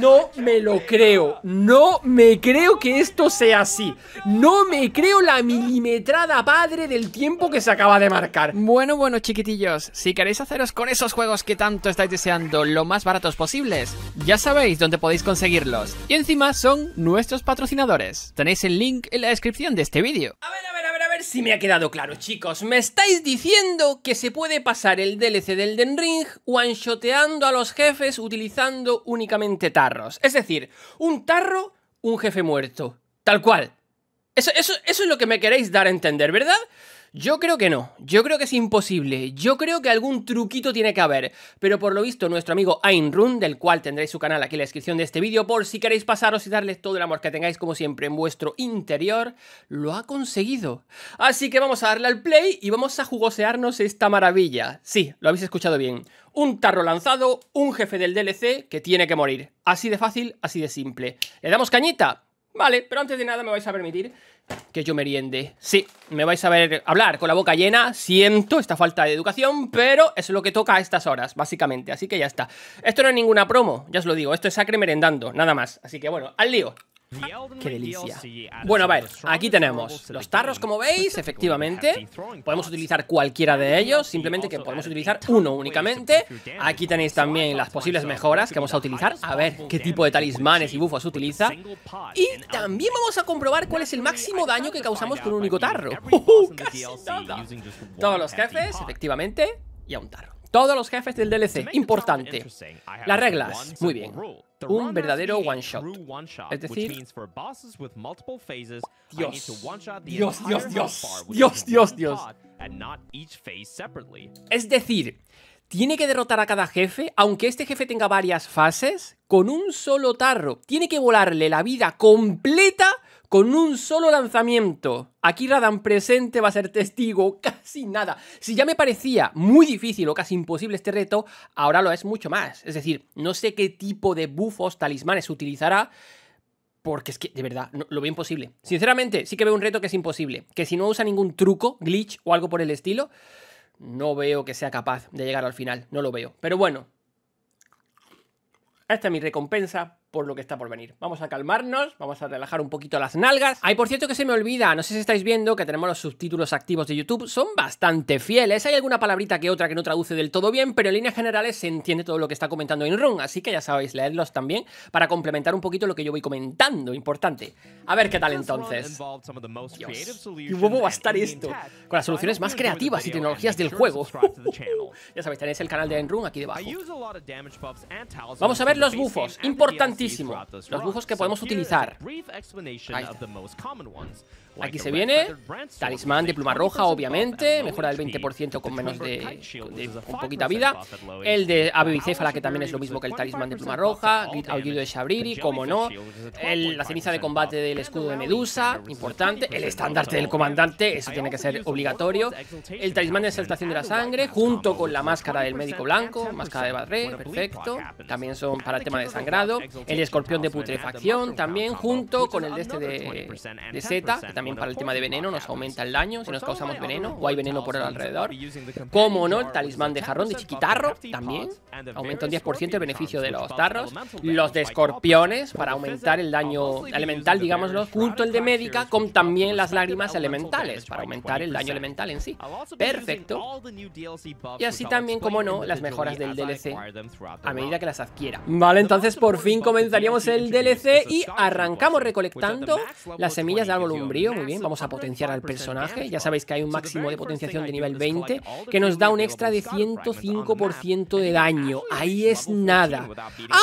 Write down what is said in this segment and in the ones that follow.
No me lo creo. No me creo que esto sea así. No me creo la milimetrada padre del tiempo que se acaba de marcar. Bueno, bueno, chiquitillos. Si queréis haceros con esos juegos que tanto estáis deseando lo más baratos posibles, ya sabéis dónde podéis conseguirlos. Y encima son nuestros patrocinadores. Tenéis el link en la descripción de este vídeo. A ver, si me ha quedado claro, chicos. Me estáis diciendo que se puede pasar el DLC del Den Ring one-shoteando a los jefes utilizando únicamente tarros. Es decir, un tarro, un jefe muerto. Tal cual. eso es lo que me queréis dar a entender, ¿verdad? Yo creo que no, yo creo que es imposible, yo creo que algún truquito tiene que haber, pero por lo visto nuestro amigo Ayn Run, del cual tendréis su canal aquí en la descripción de este vídeo, por si queréis pasaros y darles todo el amor que tengáis como siempre en vuestro interior, lo ha conseguido. Así que vamos a darle al play y vamos a jugosearnos esta maravilla. Sí, lo habéis escuchado bien. Un tarro lanzado, un jefe del DLC que tiene que morir. Así de fácil, así de simple. ¿Le damos cañita? Vale, pero antes de nada me vais a permitir que yo meriende. Sí, me vais a ver hablar con la boca llena. Siento esta falta de educación, pero es lo que toca a estas horas, básicamente. Así que ya está. Esto no es ninguna promo, ya os lo digo. Esto es Sacre merendando, nada más. Así que bueno, al lío. Qué delicia. Bueno, a ver, aquí tenemos los tarros, como veis, efectivamente. Podemos utilizar cualquiera de ellos, simplemente que podemos utilizar uno únicamente. Aquí tenéis también las posibles mejoras que vamos a utilizar, a ver qué tipo de talismanes y bufos utiliza. Y también vamos a comprobar cuál es el máximo daño que causamos con un único tarro. Todos los jefes, efectivamente, y a un tarro. Todos los jefes del DLC, importante. Las reglas, muy bien un verdadero one shot. Es decir, Dios, Dios, Dios, Dios, Dios, Dios, Dios. Es decir, tiene que derrotar a cada jefe, aunque este jefe tenga varias fases, con un solo tarro. Tiene que volarle la vida completa con un solo lanzamiento. Aquí Radan presente va a ser testigo, casi nada. Si ya me parecía muy difícil o casi imposible este reto, ahora lo es mucho más. Es decir, no sé qué tipo de bufos, talismanes utilizará, porque es que, de verdad, lo veo imposible. Sinceramente, sí que veo un reto que es imposible. Que si no usa ningún truco, glitch o algo por el estilo, no veo que sea capaz de llegar al final. No lo veo. Pero bueno. Esta es mi recompensa por lo que está por venir. Vamos a calmarnos, vamos a relajar un poquito las nalgas. Hay por cierto que se me olvida, no sé si estáis viendo que tenemos los subtítulos activos de YouTube, son bastante fieles. Hay alguna palabrita que otra que no traduce del todo bien, pero en líneas generales se entiende todo lo que está comentando Enrun, así que ya sabéis, leedlos también para complementar un poquito lo que yo voy comentando, importante. A ver qué tal entonces. ¿y cómo va a estar esto? Con las soluciones más creativas y tecnologías del juego. ya sabéis, tenéis el canal de Enrun aquí debajo. Vamos a ver los bufos, importante los bufos que podemos utilizar. Aquí se viene. Talismán de pluma roja, obviamente. Mejora del 20% con menos de, un poquita vida. El de ave bicéfala, que también es lo mismo que el talismán de pluma roja. Aullido de Shabriri, como no. El, la ceniza de combate del escudo de Medusa, importante. El estandarte del comandante, eso tiene que ser obligatorio. El talismán de exaltación de la sangre, junto con la máscara del médico blanco, máscara de Barré, perfecto. También son para el tema de sangrado. El escorpión de putrefacción, también junto con el de este de, Zeta, también también para el tema de veneno, nos pues aumenta el daño si nos causamos veneno o hay veneno por el alrededor. Como no, el talismán de jarrón de chiquitarro también aumenta un 10% el beneficio de los tarros. Los de escorpiones para aumentar el daño elemental, digámoslo, junto el de médica con también las lágrimas elementales para aumentar el daño elemental en sí. Perfecto. Y así también, como no, las mejoras e del DLC a medida que las adquiera. Vale, entonces por fin comenzaríamos el DLC y arrancamos recolectando las semillas de árbol umbrio muy bien, vamos a potenciar al personaje. Ya sabéis que hay un máximo de potenciación de nivel 20 que nos da un extra de 105% de daño. Ahí es nada.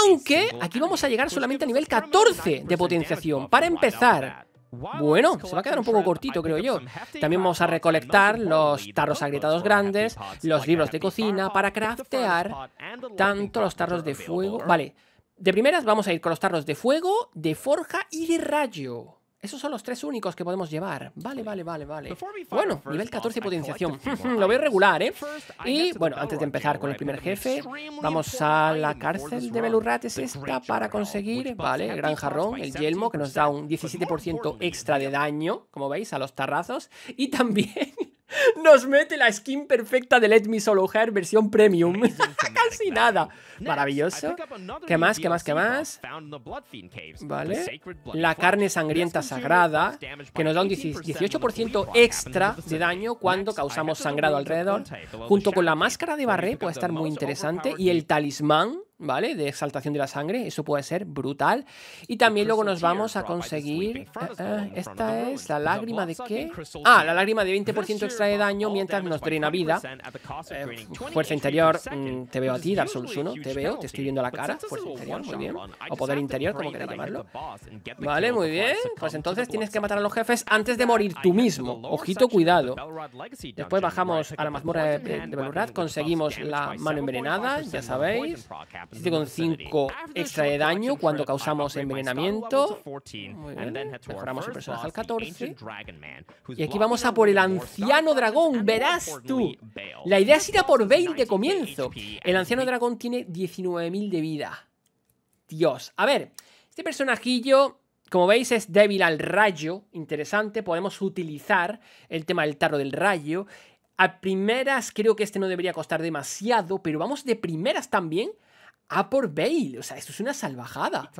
Aunque aquí vamos a llegar solamente a nivel 14 de potenciación. Para empezar, bueno, se va a quedar un poco cortito, creo yo. También vamos a recolectar los tarros agrietados grandes, los libros de cocina, para craftear tanto los tarros de fuego... Vale, de primeras vamos a ir con los tarros de fuego, de forja y de rayo. Esos son los tres únicos que podemos llevar. Vale, vale, vale, vale. Bueno, nivel 14 potenciación. Lo veo regular, ¿eh? Y, bueno, antes de empezar con el primer jefe, vamos a la cárcel de Belurrates esta para conseguir, vale, el gran jarrón, el yelmo, que nos da un 17% extra de daño, como veis, a los tarrazos. Y también nos mete la skin perfecta de Let Me Solo Her versión premium. Casi nada. Maravilloso. ¿Qué más? ¿Qué más? ¿Qué más? Vale. La carne sangrienta sagrada, que nos da un 18% extra de daño cuando causamos sangrado alrededor. Junto con la máscara de barré puede estar muy interesante. Y el talismán ¿vale? De exaltación de la sangre, eso puede ser brutal. Y también luego nos vamos a conseguir... Eh, eh, esta es la lágrima de qué? Ah, la lágrima de 20% extra de daño mientras nos drena vida. Eh, fuerza interior, mm, te veo a ti, Dark Souls te veo, te estoy viendo la cara, fuerza interior, muy bien. O poder interior, como queráis llamarlo. Vale, muy bien. Pues entonces tienes que matar a los jefes antes de morir tú mismo. Ojito, cuidado. Después bajamos a la mazmorra de, de conseguimos la mano envenenada, ya sabéis con 5 extra de daño cuando causamos envenenamiento. Muy Mejoramos el personaje al 14. Y aquí vamos a por el anciano dragón. Verás tú. La idea es ir a por Bale de comienzo. El anciano dragón tiene 19.000 de vida. Dios. A ver, este personajillo... Como veis es débil al rayo, interesante, podemos utilizar el tema del tarro del rayo. A primeras creo que este no debería costar demasiado, pero vamos de primeras también a por Bale. O sea, esto es una salvajada.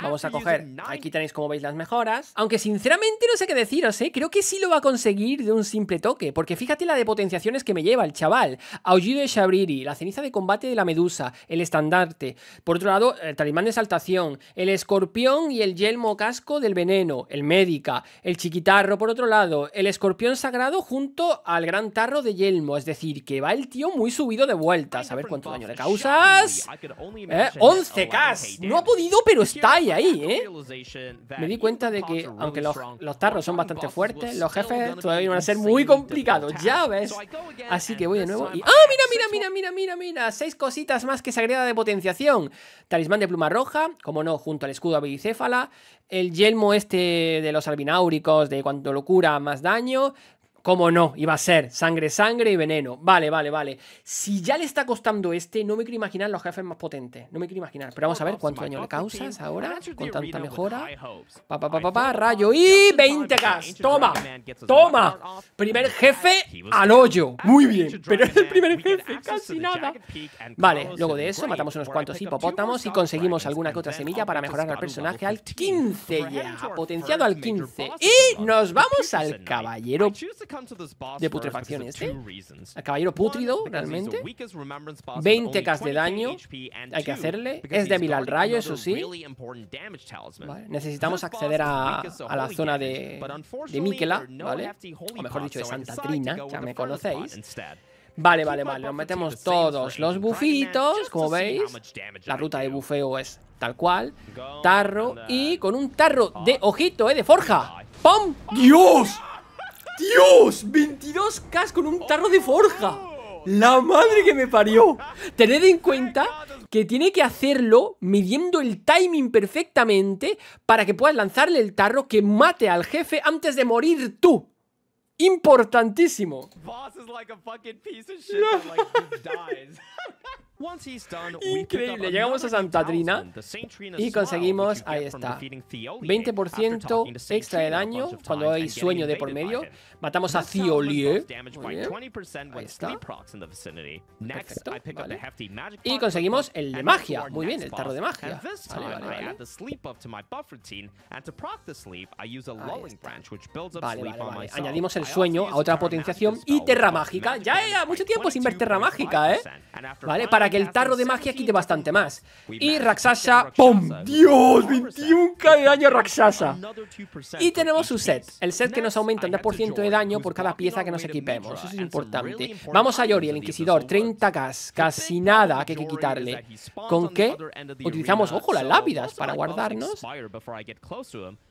Vamos a coger, aquí tenéis como veis las mejoras. Aunque sinceramente no sé qué deciros, ¿eh? Creo que sí lo va a conseguir de un simple toque. Porque fíjate la de potenciaciones que me lleva el chaval. Aullido de Shabriri, la ceniza de combate de la medusa, el estandarte. Por otro lado, el talismán de saltación, el escorpión y el yelmo casco del veneno, el médica, el chiquitarro por otro lado, el escorpión sagrado junto al gran tarro de yelmo. Es decir, que va el tío muy subido de vuelta. A ver cuánto daño le causas. Eh, 11k. No ha podido, pero está ahí, ¿eh? Me di cuenta de que, aunque los, tarros son bastante fuertes, los jefes todavía van a ser muy complicados. Ya ves. Así que voy de nuevo y... ¡Ah, mira, mira, mira, mira, mira, mira! Seis cositas más que se agrega de potenciación. Talismán de pluma roja, como no, junto al escudo bicéfala. El yelmo este de los albináuricos, de lo cura, más daño. ¿Cómo no? Iba a ser sangre, sangre y veneno. Vale, vale, vale. Si ya le está costando este, no me quiero imaginar los jefes más potentes. No me quiero imaginar. Pero vamos a ver cuánto daño le causas ahora. Con tanta mejora. Pa, pa, pa, rayo. Y 20 gas. Toma. Toma. Primer jefe al hoyo. Muy bien. Pero es el primer jefe. Casi nada. Vale, luego de eso matamos unos cuantos hipopótamos y conseguimos alguna que otra semilla para mejorar al personaje al 15 ya. Potenciado al 15. Y nos vamos al caballero de putrefacción este. El caballero pútrido, realmente. 20k de daño hay que hacerle. Es débil al rayo, eso sí. Necesitamos acceder a, a, la zona de, de Miquela, ¿vale? O mejor dicho, de Santa Trina, ya me conocéis. Vale, vale, vale, nos metemos todos los bufitos, como veis. La ruta de bufeo es tal cual. Tarro uh, y con un tarro de ojito, ¿eh? De forja. ¡Pum! ¡Dios! ¡Dios! ¡22K con un tarro de forja! ¡La madre que me parió! Tened en cuenta que tiene que hacerlo midiendo el timing perfectamente para que puedas lanzarle el tarro que mate al jefe antes de morir tú. Importantísimo. Increíble, llegamos a Santa Trina y conseguimos, ahí está, 20% extra de daño cuando hay sueño de por medio. Matamos a Theolie, ahí está, Y conseguimos el de magia, muy bien, el tarro de magia. Vale, Añadimos el sueño a otra potenciación y Terra Mágica. Ya era mucho tiempo sin ver Terra Mágica, ¿eh? Vale, para que el tarro de magia quite bastante más. Y Raxasha ¡pum! ¡Dios! 21k de daño a Raxasha Y tenemos su set, el set que nos aumenta un 10% de daño por cada pieza que nos equipemos. Eso es importante. Vamos a Yori, el Inquisidor, 30 Gas casi nada que hay que quitarle. ¿Con qué? Utilizamos, ojo, las lápidas para guardarnos.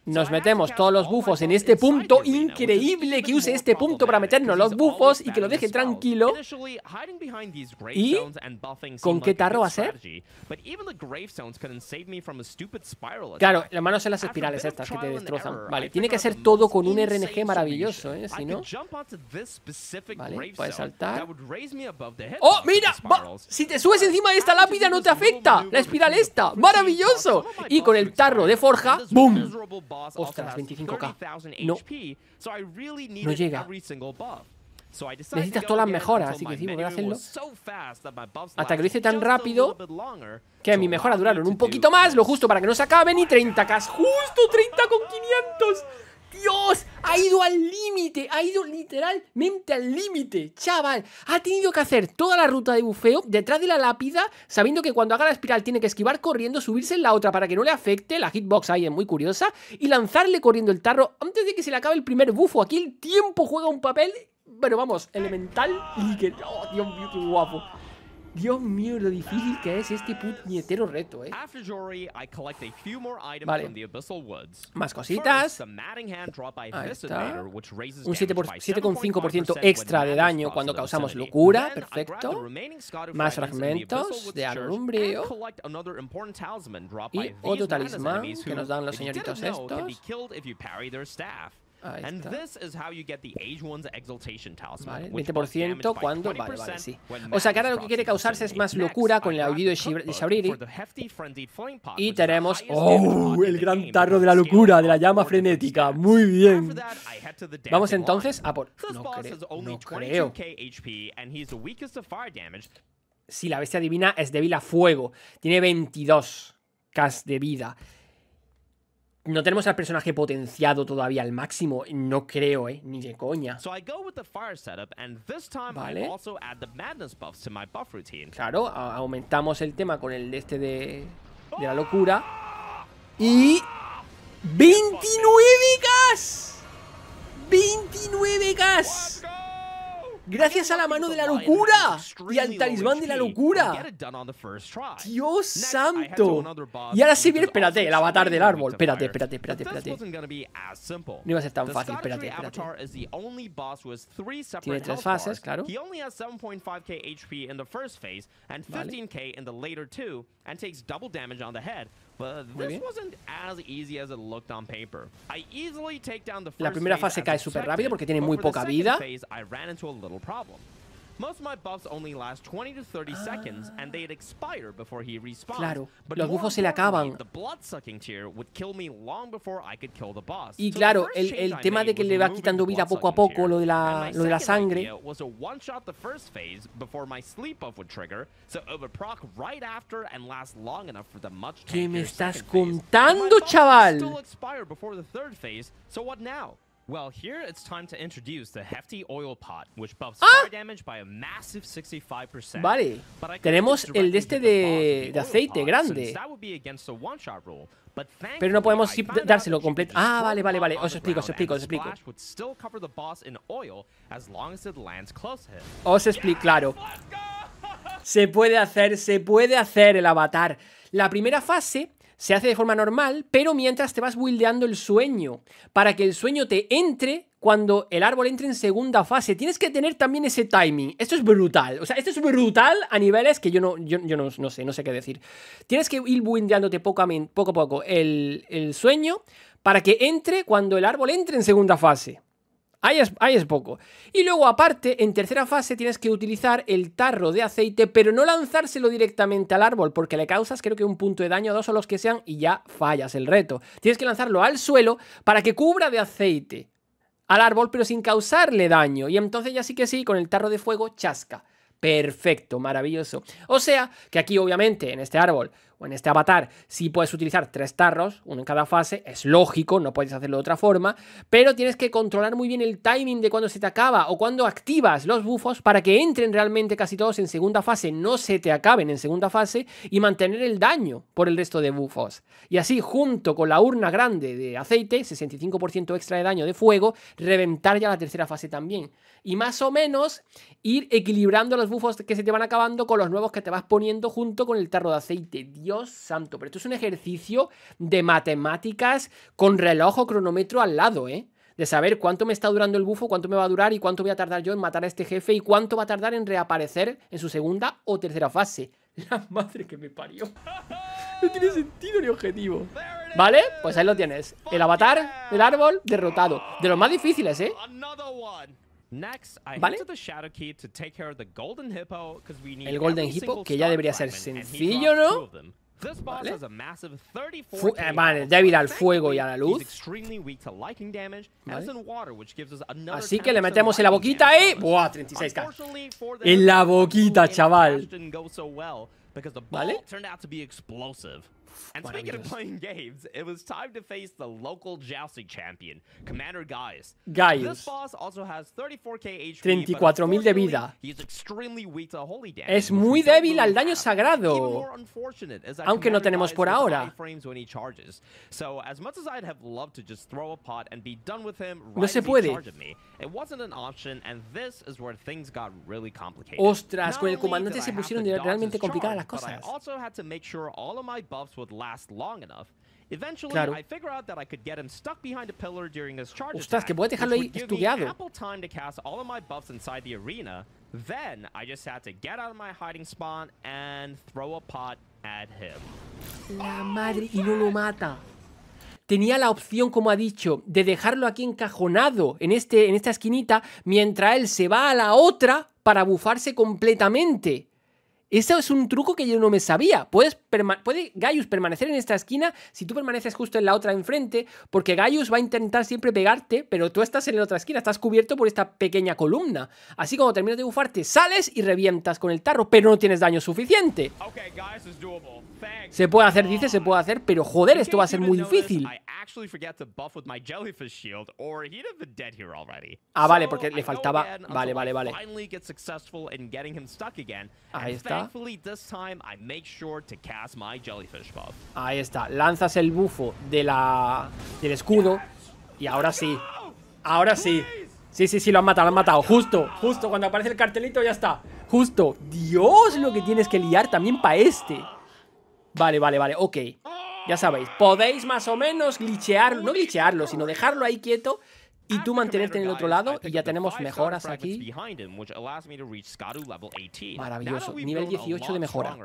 Nos metemos todos los bufos en este punto. Increíble que use este punto para meternos los bufos y que lo deje tranquilo. Y ¿Con qué tarro va a ser? Claro, las manos en las espirales estas que te destrozan. Vale, tiene que ser todo con un RNG maravilloso, ¿eh? Si no... Vale, puedes saltar. ¡Oh, mira! Si te subes encima de esta lápida no te afecta. La espiral esta. ¡Maravilloso! Y con el tarro de forja, ¡boom! Ostras, 25k. No. No llega. Necesitas todas las mejoras, así que sí, voy a hacerlo. Hasta que lo hice tan rápido que mi mejoras duraron un poquito más, lo justo para que no se acaben, y 30k. ¡Justo 30 con 500! ¡Dios! Ha ido al límite, ha ido literalmente al límite, chaval. Ha tenido que hacer toda la ruta de bufeo detrás de la lápida, sabiendo que cuando haga la espiral tiene que esquivar corriendo, subirse en la otra para que no le afecte, la hitbox ahí es muy curiosa, y lanzarle corriendo el tarro antes de que se le acabe el primer bufo. Aquí el tiempo juega un papel bueno, vamos, elemental y que... ¡Oh, Dios mío, qué guapo! Dios mío, lo difícil que es este nietero reto, eh. Vale. Más cositas. Ahí está. Un 7,5% extra de daño cuando causamos locura. Perfecto. Más fragmentos de alumbrio. Y otro talismán que nos dan los señoritos estos and this is how you get the Age One's Talisman, vale, 20% cuando... Vale, vale, sí. O sea, que ahora lo que quiere causarse es más locura con el aullido de, Shabriri. Y tenemos... ¡Oh! El gran tarro de la locura, de la llama frenética. Muy bien. Vamos entonces a por... No creo. No creo. Si sí, la bestia divina es débil a fuego. Tiene 22 cas de vida. No tenemos al personaje potenciado todavía al máximo, no creo, eh, ni de coña. Vale. Claro, aumentamos el tema con el este de, de la locura. Y... ¡29 gas! ¡29 gas! Gracias a la mano de la locura y al talismán de la locura. Dios santo. Y ahora sí viene, espérate, el avatar del árbol. Espérate, espérate, espérate, espérate. No iba a ser tan fácil, espérate, espérate. Tiene tres fases, claro. La primera fase cae súper rápido porque tiene muy poca vida. Most of buffs Claro, los bufos se le acaban. Y claro, el, tema de que le va quitando vida poco a poco, lo de la, lo de la sangre. ¿Qué me estás contando, chaval? ah. Vale, tenemos el de este de, de aceite grande. Pero no podemos dárselo completo. Ah, vale, vale, vale. Os explico, os explico, os explico. Os explico, claro. Se puede hacer, se puede hacer el avatar. La primera fase se hace de forma normal, pero mientras te vas buildeando el sueño, para que el sueño te entre cuando el árbol entre en segunda fase. Tienes que tener también ese timing. Esto es brutal. O sea, esto es brutal a niveles que yo no, yo, no, sé, no sé qué decir. Tienes que ir buildeándote poco a, poco, el sueño para que entre cuando el árbol entre en segunda fase. Ahí es, poco. Y luego, aparte, en tercera fase tienes que utilizar el tarro de aceite, pero no lanzárselo directamente al árbol, porque le causas creo que un punto de daño, dos o los que sean, y ya fallas el reto. Tienes que lanzarlo al suelo para que cubra de aceite al árbol, pero sin causarle daño. Y entonces ya sí que sí, con el tarro de fuego, chasca. Perfecto, maravilloso. O sea, que aquí obviamente, en este árbol, o en este avatar sí puedes utilizar tres tarros, uno en cada fase, es lógico, no puedes hacerlo de otra forma, pero tienes que controlar muy bien el timing de cuando se te acaba o cuando activas los bufos para que entren realmente casi todos en segunda fase, no se te acaben en segunda fase y mantener el daño por el resto de bufos. Y así, junto con la urna grande de aceite, 65% extra de daño de fuego, reventar ya la tercera fase también. Y más o menos ir equilibrando los bufos que se te van acabando con los nuevos que te vas poniendo junto con el tarro de aceite. Dios santo, pero esto es un ejercicio de matemáticas con reloj o cronómetro al lado, ¿eh? De saber cuánto me está durando el bufo, cuánto me va a durar y cuánto voy a tardar yo en matar a este jefe y cuánto va a tardar en reaparecer en su segunda o tercera fase. La madre que me parió. No tiene sentido ni objetivo. ¿Vale? Pues ahí lo tienes. El avatar el árbol derrotado. De los más difíciles, ¿eh? ¿Vale? El Golden Hippo, que ya debería ser sencillo, ¿no? Vale. Eh, vale, débil al fuego y a la luz. Vale. Así que le metemos en la boquita ¿eh? y... ¡Buah! 36k. En la boquita, chaval. ¿Vale? And Why speaking of playing games, it was time to face the local jousting champion, Commander Gaius. Gaius. This boss also has 34k HP, 34.000 de vida. He's extremely weak to holy damage, es muy débil al daño sagrado. Aunque no tenemos por ahora. No really complicated. Ostras, con el comandante se pusieron realmente complicadas las cosas. would last long enough. Eventually, claro. I figure out that I could get him stuck behind a pillar during his charge Ostras, attack, que a dejarlo ahí estudiado. ample time to cast all of my buffs inside the arena. Then I just had to get out of my hiding spawn and throw a pot at him. La madre y no lo mata. Tenía la opción, como ha dicho, de dejarlo aquí encajonado en, este, en esta esquinita mientras él se va a la otra para bufarse completamente. Ese es un truco que yo no me sabía. Puedes puede Gaius permanecer en esta esquina si tú permaneces justo en la otra enfrente, porque Gaius va a intentar siempre pegarte, pero tú estás en la otra esquina, estás cubierto por esta pequeña columna. Así como terminas de bufarte, sales y revientas con el tarro, pero no tienes daño suficiente. Se puede hacer, dice, se puede hacer, pero joder, esto va a ser muy difícil. Ah, vale, porque le faltaba... Vale, vale, vale. Ahí está. Ahí está. Lanzas el bufo de la, del escudo. Y ahora sí. Ahora sí. Sí, sí, sí, lo han matado, lo han matado. Justo, justo. Cuando aparece el cartelito ya está. Justo. Dios, lo que tienes que liar también para este. Vale, vale, vale. Ok. Ya sabéis. Podéis más o menos glitchearlo. No glitchearlo, sino dejarlo ahí quieto y tú mantenerte en el otro lado y ya tenemos mejoras aquí. Maravilloso, nivel 18 de mejora.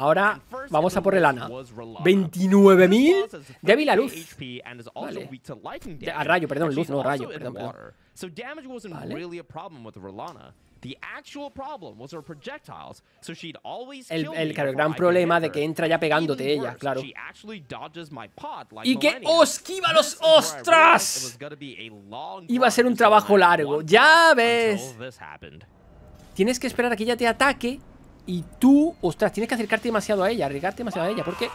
Ahora vamos a por el Ana. 29.000 débil a luz. Vale. A rayo, perdón, luz, no rayo, perdón, perdón. Vale. El, gran problema de que entra ya pegándote ella, claro. Y que esquiva los ostras. Iba a ser un trabajo largo, ya ves. Tienes que esperar a que ella te ataque y tú, ostras, tienes que acercarte demasiado a ella, arriesgarte demasiado a ella, porque...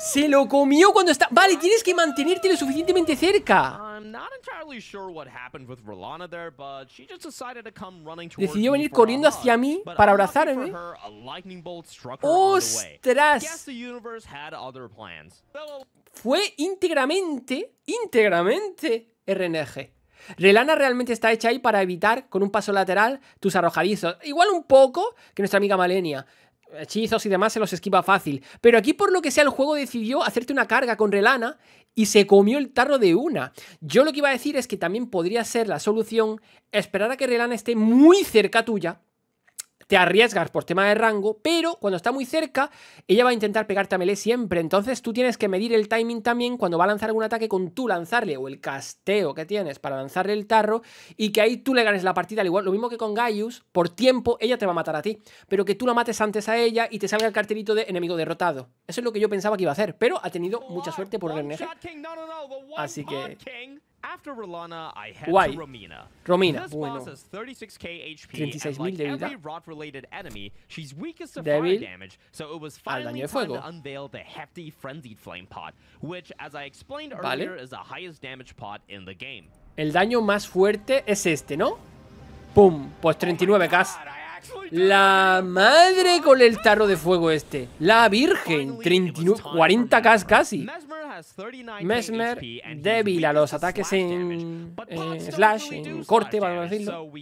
Se lo comió cuando está... Vale, tienes que mantenerte lo suficientemente cerca. Decidió venir corriendo hacia mí para abrazarme. ¡Ostras! Fue íntegramente, íntegramente RNG. Relana realmente está hecha ahí para evitar con un paso lateral tus arrojadizos. Igual un poco que nuestra amiga Malenia hechizos y demás se los esquiva fácil. Pero aquí, por lo que sea, el juego decidió hacerte una carga con relana y se comió el tarro de una. Yo lo que iba a decir es que también podría ser la solución esperar a que relana esté muy cerca tuya te arriesgas por tema de rango, pero cuando está muy cerca, ella va a intentar pegarte a melee siempre. Entonces tú tienes que medir el timing también cuando va a lanzar algún ataque con tú lanzarle o el casteo que tienes para lanzarle el tarro y que ahí tú le ganes la partida. Al igual, lo mismo que con Gaius, por tiempo ella te va a matar a ti, pero que tú la mates antes a ella y te salga el cartelito de enemigo derrotado. Eso es lo que yo pensaba que iba a hacer, pero ha tenido mucha suerte por RNG. Así que After Rolana, I head Guay. to Romina. Romina, bueno. boss 36k HP 36, and like every rot-related enemy, she's weakest to fire damage, so it was finally time to unveil the hefty Frenzied Flame Pot, which, as I explained earlier, is the highest damage pot in the game. El daño más fuerte es este, ¿no? ¡Pum! Pues 39k. La madre con el tarro de fuego este. La virgen. 39, 40k casi. Mesmer débil a los ataques en eh, slash, en corte, vamos a decirlo.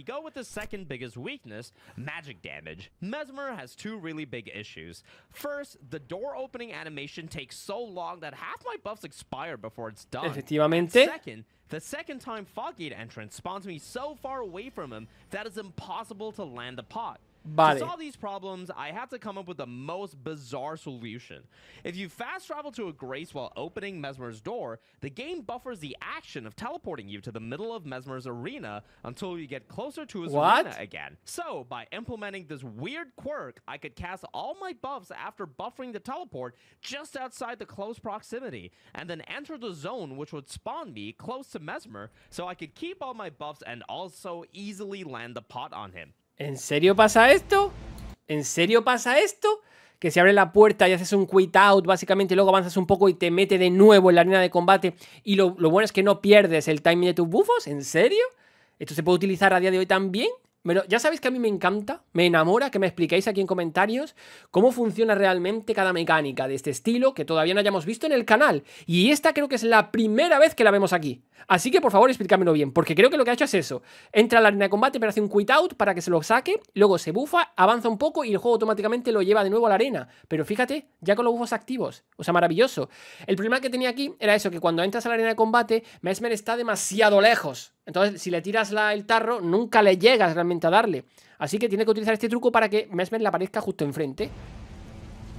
magic damage. Mesmer has two really big issues. First, the door opening animation takes so long that half my buffs expire before it's done. Efectivamente. Second, the second time Foggate entrance spawns me so far away from him that it's impossible to land the pot. Body. To solve these problems, I had to come up with the most bizarre solution. If you fast travel to a grace while opening Mesmer's door, the game buffers the action of teleporting you to the middle of Mesmer's arena until you get closer to his what? arena again. So, by implementing this weird quirk, I could cast all my buffs after buffering the teleport just outside the close proximity, and then enter the zone which would spawn me close to Mesmer so I could keep all my buffs and also easily land the pot on him. ¿En serio pasa esto? ¿En serio pasa esto? Que se abre la puerta y haces un quit out, básicamente, y luego avanzas un poco y te mete de nuevo en la arena de combate. Y lo, bueno es que no pierdes el timing de tus bufos. ¿En serio? ¿Esto se puede utilizar a día de hoy también? Pero ya sabéis que a mí me encanta, me enamora que me expliquéis aquí en comentarios cómo funciona realmente cada mecánica de este estilo que todavía no hayamos visto en el canal. Y esta creo que es la primera vez que la vemos aquí. Así que por favor explícamelo bien, porque creo que lo que ha hecho es eso. Entra a la arena de combate, pero hace un quit out para que se lo saque, luego se bufa, avanza un poco y el juego automáticamente lo lleva de nuevo a la arena. Pero fíjate, ya con los bufos activos. O sea, maravilloso. El problema que tenía aquí era eso, que cuando entras a la arena de combate, Mesmer está demasiado lejos. Entonces, si le tiras la, el tarro, nunca le llegas realmente a darle. Así que tiene que utilizar este truco para que Mesmer le aparezca justo enfrente.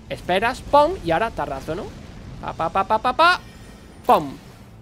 Esperas, pum, y ahora tarrazo, ¿no? Pa, pa, pa, pa, pa, pom.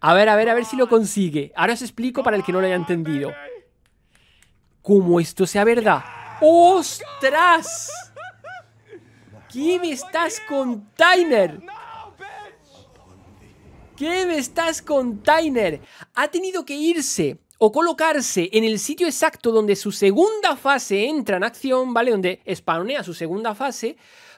A ver, a ver, a ver si lo consigue. Ahora os explico para el que no lo haya entendido. Como esto sea verdad. ¡Ostras! ¿Qué me estás con ¿Qué me estás container? Ha tenido que irse o colocarse en el sitio exacto donde su segunda fase entra en acción, ¿vale? Donde spawnea su segunda fase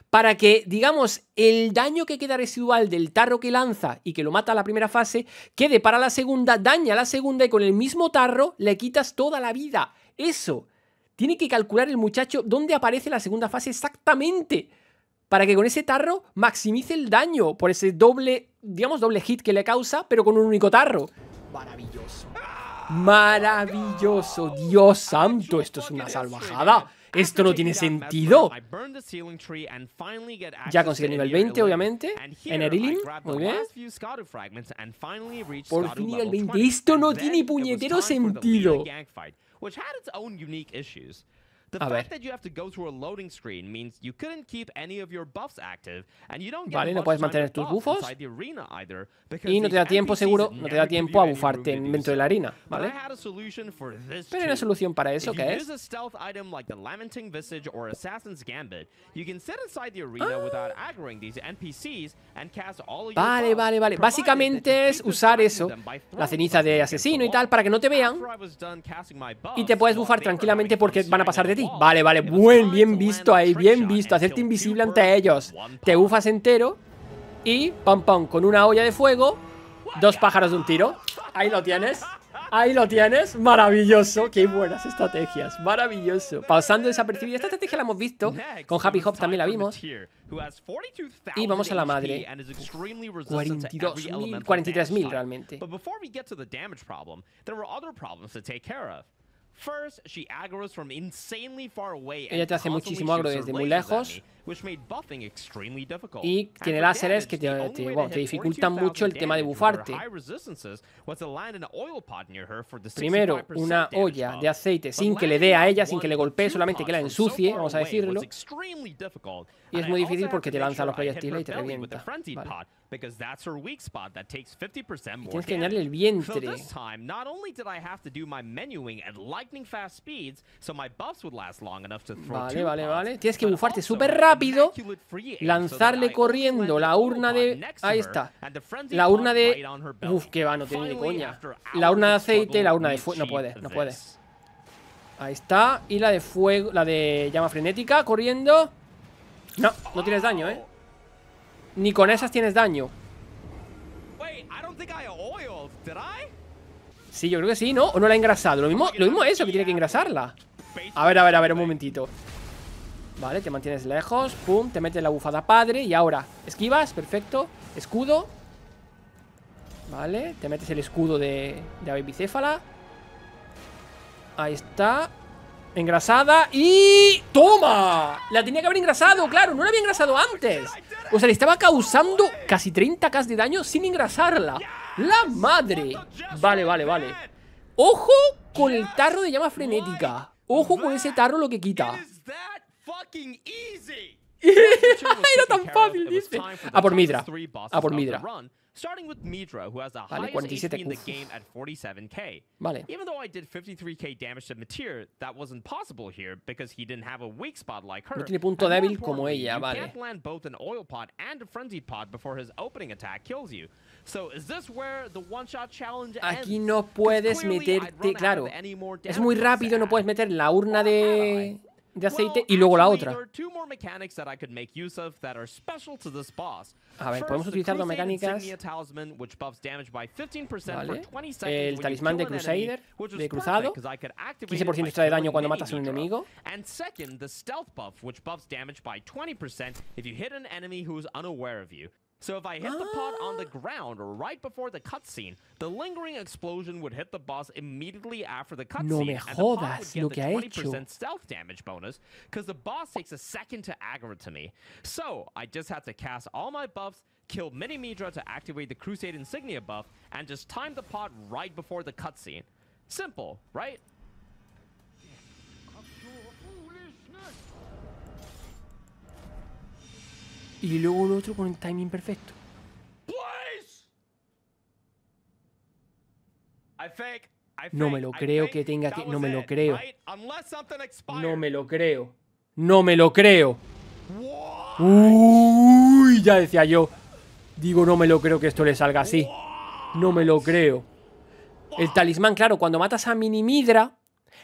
para que, digamos, el daño que queda residual del tarro que lanza y que lo mata a la primera fase, quede para la segunda, daña a la segunda y con el mismo tarro le quitas toda la vida. Eso. Tiene que calcular el muchacho dónde aparece la segunda fase exactamente para que con ese tarro maximice el daño por ese doble, digamos, doble hit que le causa, pero con un único tarro. Maravilloso. Maravilloso. Dios santo, esto es una salvajada. Esto no tiene sentido. Ya conseguí el nivel 20, obviamente. En Erilin. Muy bien. Por fin nivel 20. Esto no tiene puñetero sentido a ver. Vale, no puedes mantener tus buffos y no te da tiempo seguro, no te da tiempo a bufarte dentro de la arena, ¿vale? Pero hay una solución para eso ¿qué es Vale, vale, vale. Básicamente es usar eso, la ceniza de asesino y tal para que no te vean y te puedes bufar tranquilamente porque van a pasar de Vale, vale, buen, bien visto ahí, bien visto. Hacerte invisible ante ellos. Te bufas entero y, pam, pam, con una olla de fuego, dos pájaros de un tiro. Ahí lo tienes. Ahí lo tienes, maravilloso, qué buenas estrategias, maravilloso. Pasando desapercibida, esta estrategia la hemos visto, con Happy Hop también la vimos. Y vamos a la madre. 42.000, 43.000 realmente. Ella te hace muchísimo agro desde muy lejos. Y tiene láseres que te, dificultan mucho el tema de bufarte. Primero, una olla de aceite sin que le dé a ella, sin que le golpee, solamente que la ensucie, vamos a decirlo. Y es muy difícil porque te lanza los proyectiles y te revienta. tienes que añadirle el vientre. Vale, vale, vale. Tienes que bufarte súper rápido rápido lanzarle corriendo la urna de... Ahí está. La urna de... Uf, qué va, no tiene ni coña. La urna de aceite, la urna de fuego. No puede, no puede. Ahí está. Y la de fuego... La de llama frenética, corriendo. No, no tienes daño, ¿eh? Ni con esas tienes daño. Sí, yo creo que sí, ¿no? ¿O no la he engrasado? Lo mismo, lo mismo eso, que tiene que engrasarla. A ver, a ver, a ver, un momentito. Vale, te mantienes lejos. Pum, te metes la bufada padre. Y ahora, esquivas, perfecto. Escudo. Vale, te metes el escudo de, de ave bicéfala. Ahí está. Engrasada y... ¡Toma! La tenía que haber engrasado, claro, no la había engrasado antes O sea, le estaba causando casi 30k de daño sin engrasarla ¡La madre! Vale, vale, vale Ojo con el tarro de llama frenética Ojo con ese tarro lo que quita fucking easy. Era tan fácil, dice. A por Midra. A por Midra. Starting with Midra, who has the vale, highest 47, HP in the game at 47k. Vale. Even though I did 53k damage to Matir, that wasn't possible here because he didn't have a weak spot like her. No tiene punto débil como ella, vale. You can't land both an oil pod and a frenzy pod before his opening attack kills you. So is this where the one shot challenge ends? Aquí no puedes meterte, claro. Es muy rápido, no puedes meter la urna de de aceite y luego la otra. A ver, podemos utilizar dos mecánicas. Vale. El talismán de Crusader, de cruzado, 15% extra de daño cuando matas a un enemigo. Y So if I hit the pot on the ground right before the cutscene, the lingering explosion would hit the boss immediately after the cutscene, no and the pot would get the 20% stealth damage bonus, because the boss takes a second to aggro to me. So I just had to cast all my buffs, kill Mini Midra to activate the Crusade Insignia buff, and just time the pot right before the cutscene. Simple, right? Y luego el otro con el timing perfecto. No me lo creo que tenga que... No me lo creo. No me lo creo. No me lo creo. Uy, ya decía yo. Digo, no me lo creo que esto le salga así. No me lo creo. El talismán, claro, cuando matas a Minimidra,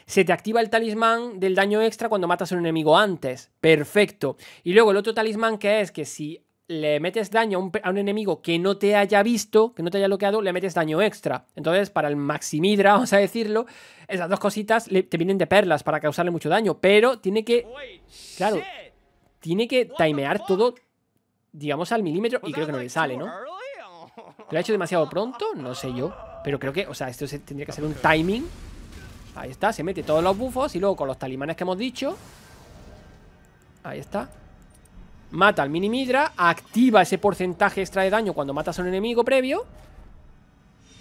se te activa el talismán del daño extra cuando matas a un enemigo antes. Perfecto. Y luego el otro talismán que es que si le metes daño a un, enemigo que no te haya visto, que no te haya bloqueado, le metes daño extra. Entonces, para el Maximidra, vamos a decirlo, esas dos cositas te vienen de perlas para causarle mucho daño, pero tiene que... Claro, tiene que timear todo, digamos, al milímetro y creo que no le sale, ¿no? ¿Lo ha hecho demasiado pronto? No sé yo. Pero creo que, o sea, esto tendría que ser un timing Ahí está, se mete todos los bufos Y luego con los talimanes que hemos dicho Ahí está Mata al mini midra Activa ese porcentaje extra de daño cuando matas a un enemigo previo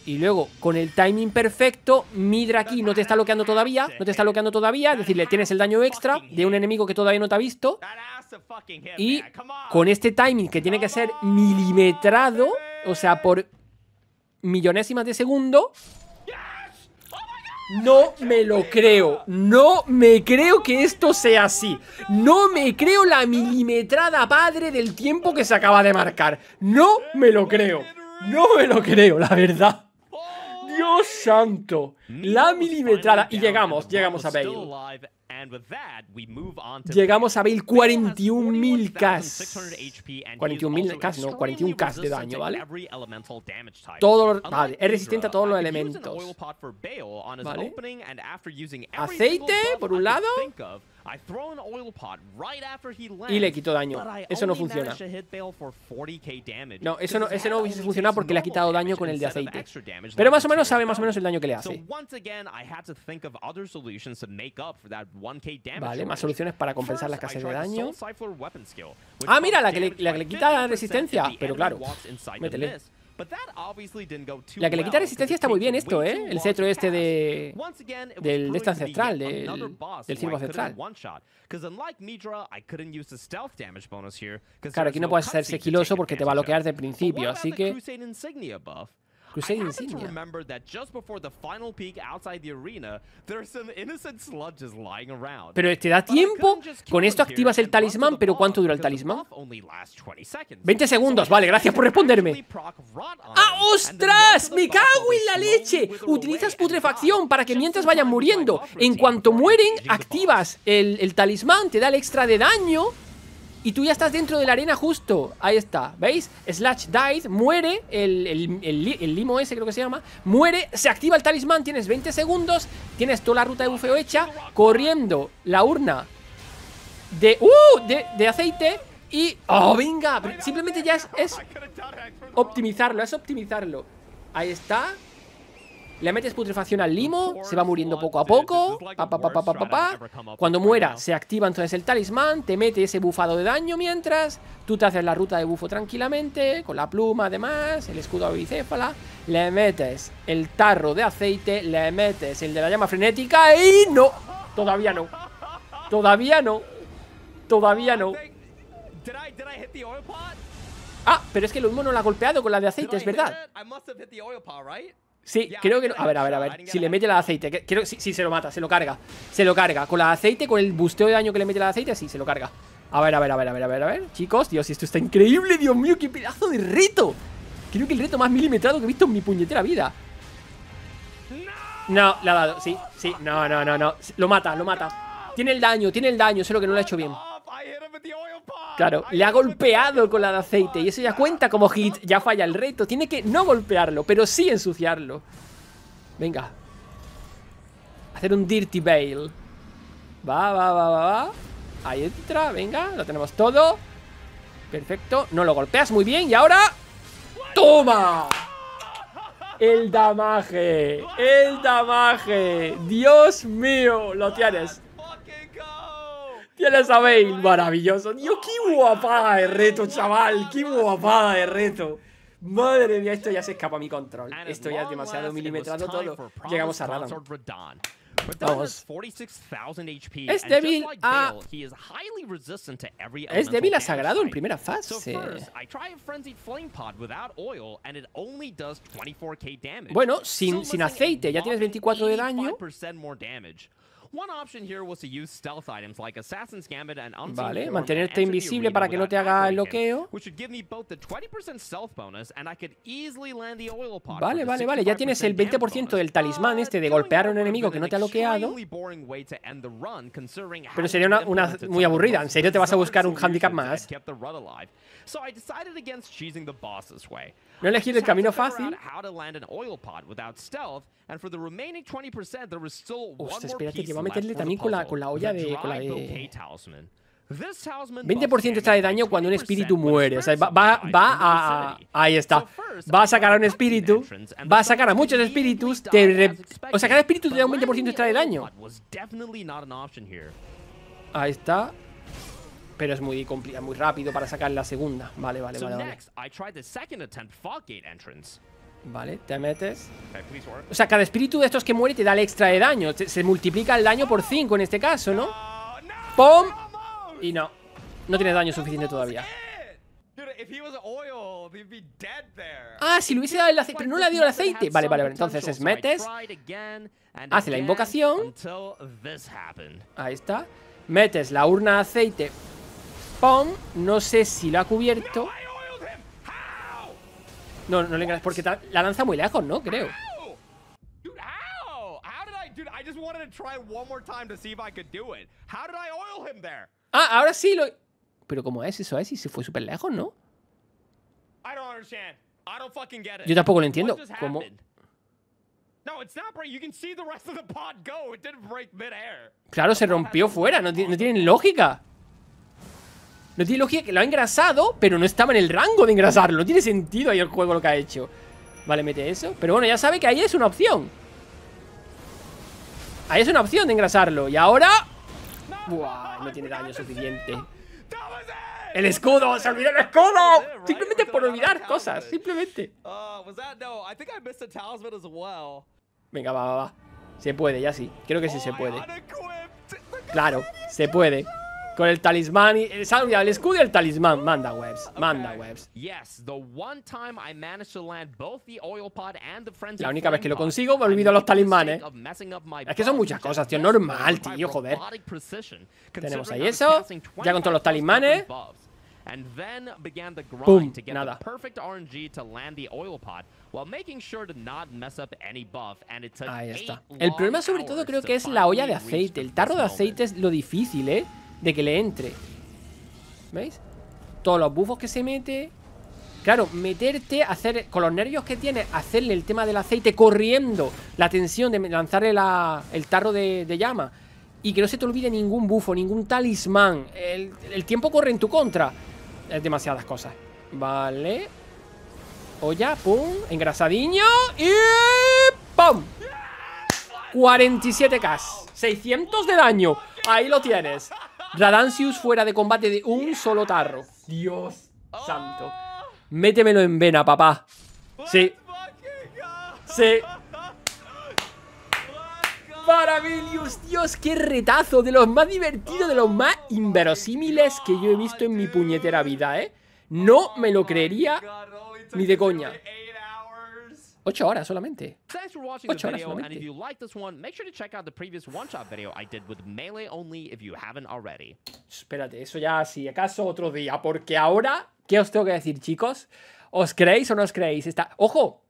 y luego, con el timing perfecto, Midra aquí no te está bloqueando todavía, no te está bloqueando todavía, es decir, le tienes el daño extra de un enemigo que todavía no te ha visto. Y con este timing que tiene que ser milimetrado, o sea, por millonésimas de segundo, no me lo creo. No me creo que esto sea así. No me creo la milimetrada padre del tiempo que se acaba de marcar. No me lo creo. No me lo creo, la verdad. Dios santo. La milimetrada. Y llegamos, llegamos a Bale. Llegamos a Bale 41.000 cas 41.000 cas, no, 41 cas de daño, ¿vale? Todo, vale, es resistente a todos los elementos. ¿Vale? Aceite, por un lado. Y le quito daño. Eso no funciona. No, eso no, ese no hubiese funcionado porque le ha quitado daño con el de aceite. Pero más o menos sabe más o menos el daño que le hace. Vale, más soluciones para compensar la escasez de daño. Ah, mira, la que le, la que le quita la resistencia. Pero claro, métele. La que le quita resistencia está muy bien esto, ¿eh? El cetro este de... Del, de este ancestral, del, circo central Claro, aquí no puedes ser sigiloso porque te va a bloquear desde el principio, así que... Pero te da tiempo. Con esto activas el talismán, pero ¿cuánto dura el talismán? 20 segundos, vale, gracias por responderme. ¡Ah, ostras! ¡Me cago en la leche! Utilizas putrefacción para que mientras vayan muriendo, en cuanto mueren, activas el, el talismán, te da el extra de daño. Y tú ya estás dentro de la arena justo. Ahí está, ¿veis? Slash dies, muere, el, limo ese creo que se llama. Muere, se activa el talismán, tienes 20 segundos. Tienes toda la ruta de bufeo hecha. Corriendo la urna ¡uh! de, de, aceite. Y... ¡Oh, venga! Simplemente ya es, es optimizarlo, es optimizarlo. Ahí está. Le metes putrefacción al limo, se va muriendo poco a poco. Pa, Cuando muera, se activa entonces el talismán, te mete ese bufado de daño mientras. Tú te haces la ruta de bufo tranquilamente, con la pluma además, el escudo bicéfala. Le metes el tarro de aceite, le metes el de la llama frenética y no. Todavía no. Todavía no. Todavía no. Ah, pero es que el humo no la ha golpeado con la de aceite, es verdad. Sí, creo que... No. A ver, a ver, a ver. Si le mete el aceite. Que, sí, se lo mata, se lo carga. Se lo carga. Con el aceite, con el busteo de daño que le mete el aceite, sí, se lo carga. A ver, a ver, a ver, a ver, a ver, a ver. Chicos, Dios, esto está increíble. Dios mío, qué pedazo de reto. Creo que el reto más milimetrado que he visto en mi puñetera vida. No, le ha dado. Sí, sí. No, no, no, no. Lo mata, lo mata. Tiene el daño, tiene el daño. Solo que no lo ha hecho bien. Claro, le ha golpeado con la de aceite y eso ya cuenta como hit, ya falla el reto. Tiene que no golpearlo, pero sí ensuciarlo. Venga. Hacer un Dirty Bail Va, va, va, va, va. Ahí entra, venga, lo tenemos todo. Perfecto, no lo golpeas muy bien y ahora... ¡Toma! El damaje, el damaje. Dios mío, lo tienes. Ya lo sabéis, maravilloso. Dios, qué guapada de reto, chaval. Qué guapada de reto. Madre mía, esto ya se escapa a mi control. Esto ya es demasiado milimetrado todo. Llegamos a Radon. Vamos. Es débil a... Es débil a sagrado en primera fase. Bueno, sin, sin aceite ya tienes 24 de daño. Vale, mantenerte invisible para que no te haga el bloqueo. Vale, vale, vale. Ya tienes el 20% del talismán este de golpear a un enemigo que no te ha bloqueado. Pero sería una, una muy aburrida. ¿En serio te vas a buscar un handicap más? No elegir el camino fácil. Hostia, espérate, que va a meterle también con la, olla de... 20% está de daño cuando un espíritu muere. O sea, va, a, Ahí está. Va a sacar a un espíritu. Va a sacar a muchos espíritus. o sea, cada espíritu te da un 20% extra de daño. Ahí está. Pero es muy rápido para sacar la segunda. Vale, vale, vale, vale. te metes. O sea, cada espíritu de estos que muere te da el extra de daño. Se, multiplica el daño por 5 en este caso, ¿no? ¡Pum! Y no. No tiene daño suficiente todavía. Ah, si le hubiese dado el aceite. Pero no le ha dado el aceite. Vale, vale, vale. Entonces es metes. Hace la invocación. Ahí está. Metes la urna de aceite no sé si lo ha cubierto. No, no le engañas. Porque la lanza muy lejos, ¿no? Creo. Ah, ahora sí lo... Pero como es eso? ¿Es? Y se fue súper lejos, ¿no? Yo tampoco lo entiendo. ¿Cómo? Claro, se rompió fuera. No, no tienen lógica. No tiene lógica que lo ha engrasado, pero no estaba en el rango de engrasarlo. No tiene sentido ahí el juego lo que ha hecho. Vale, mete eso. Pero bueno, ya sabe que ahí es una opción. Ahí es una opción de engrasarlo. Y ahora... Buah, no tiene daño suficiente. ¡El escudo! ¡Se olvidó el escudo! Simplemente por olvidar cosas, simplemente. Venga, va, va, va. Se puede, ya sí. Creo que sí se puede. Claro, se puede. Con el talismán y el, eh, el escudo y el talismán. Manda webs, manda webs. La única vez que lo consigo me olvido los talismanes. Es que son muchas cosas, tío. Normal, tío, joder. Tenemos ahí eso. Ya con todos los talismanes. and to nada. Ahí está. El problema sobre todo creo que es la olla de aceite, el tarro de aceite es lo difícil, ¿eh? de que le entre. ¿Veis? Todos los bufos que se mete. Claro, meterte, hacer con los nervios que tiene, hacerle el tema del aceite corriendo, la tensión de lanzarle el tarro de, llama. Y que no se te olvide ningún bufo, ningún talismán. El, tiempo corre en tu contra. Es demasiadas cosas. Vale. Olla, pum, engrasadinho y... ¡Pum! 47k, 600 de daño. Ahí lo tienes. Radancius fuera de combate de un solo tarro. Dios santo. Métemelo en vena, papá. Sí. Sí. Maravillius, Dios, qué retazo. De los más divertidos, de los más inverosímiles que yo he visto en mi puñetera vida, ¿eh? No me lo creería ni de coña. 8 horas solamente. Thanks for watching the video, solamente. and if you like this one, make sure to check out the previous one-shot video I did with Melee only if you haven't already. Espérate, eso ya si acaso otro día, porque ahora, ¿qué os tengo que decir, chicos? ¿Os creéis o no os creéis? Está... ¡Ojo!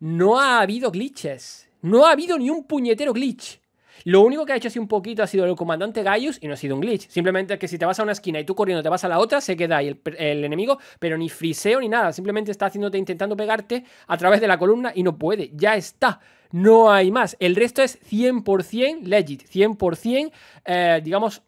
No ha habido glitches. No ha habido ni un puñetero glitch. Lo único que ha hecho así un poquito ha sido el comandante Gaius y no ha sido un glitch. Simplemente que si te vas a una esquina y tú corriendo te vas a la otra, se queda ahí el, enemigo, pero ni friseo ni nada. Simplemente está haciéndote intentando pegarte a través de la columna y no puede. Ya está no hay más. El resto es 100% legit, 100%, eh, digamos,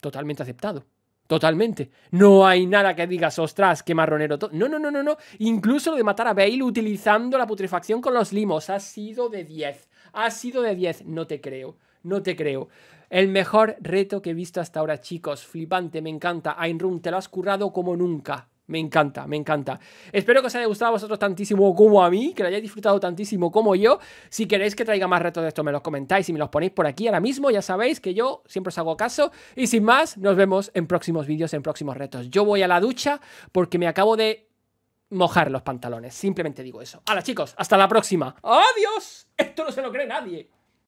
totalmente aceptado. Totalmente. No hay nada que digas, ostras, qué marronero. No, no, no, no, no. Incluso lo de matar a Bale utilizando la putrefacción con los limos ha sido de 10. Ha sido de 10. No te creo. No te creo. El mejor reto que he visto hasta ahora, chicos. Flipante, me encanta. Ainrun, te lo has currado como nunca. Me encanta, me encanta. Espero que os haya gustado a vosotros tantísimo como a mí, que lo hayáis disfrutado tantísimo como yo. Si queréis que traiga más retos de esto, me los comentáis y me los ponéis por aquí ahora mismo. Ya sabéis que yo siempre os hago caso. Y sin más, nos vemos en próximos vídeos, en próximos retos. Yo voy a la ducha porque me acabo de mojar los pantalones. Simplemente digo eso. ¡Hola chicos, hasta la próxima. ¡Adiós! Esto no se lo cree nadie.